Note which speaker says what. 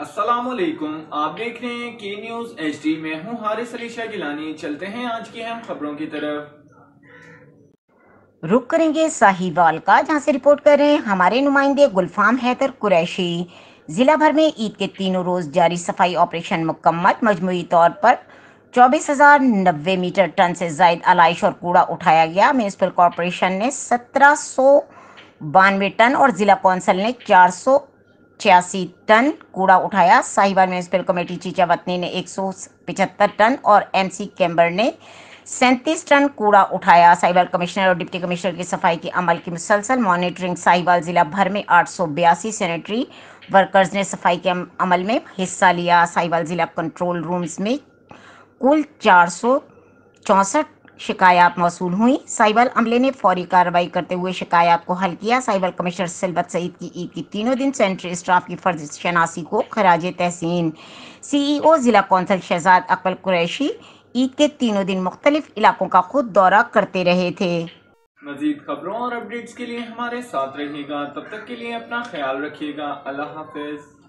Speaker 1: असलम आप देख रहे हैं के न्यूज एच डी में हूँ हारिस अलीशा गिलानी चलते हैं आज की अहम खबरों की तरफ
Speaker 2: रुक करेंगे साहिवाल का जहाँ से रिपोर्ट कर रहे हैं हमारे नुमाइंदे गुलफाम हैदर कुरैशी जिला भर में ईद के तीनों रोज जारी सफाई ऑपरेशन मुकम्मल मजमू तौर पर चौबीस हजार नब्बे मीटर टन से जायद आलाइश और कूड़ा उठाया गया म्यूनसिपल कॉरपोरेशन ने सत्रह सौ बानवे टन और जिला कौंसल ने चार सौ छियासी टन कूड़ा उठाया साहिबान म्यूनसिपल कमेटी चीचावतनी ने 175 टन और एमसी कैम्बर ने सैंतीस टन कूड़ा उठाया साहिवाल कमिश्नर और डिप्टी कमिश्नर की सफाई के अमल की मुसलसल मॉनिटरिंग साहिबाल जिला भर में आठ सौ बयासी सैनिटरी वर्कर्स ने सफाई के अमल में हिस्सा लिया साहिबाल जिला कंट्रोल रूम्स में कुल चार सौ चौंसठ शिकायत मौसू हुई साइबर अमले ने फौरी कार्रवाई करते हुए शिकायत को हल किया साइबर कमिश्नर सिलबत सईद की ईद की तीनों दिन सेंट्रल स्टाफ की फर्ज शनासी को खराज तहसीन सीईओ ज़िला कौंसल शहजाद अकबल कुरैशी ईद के तीनों दिन मुख्तलिफ इलाकों का खुद दौरा करते रहे थे
Speaker 1: मजीद खबरों और अपडेट्स के लिए हमारे साथ रहिएगा तब तक के लिए अपना ख्याल रखिएगा अल्लाह हाफिज़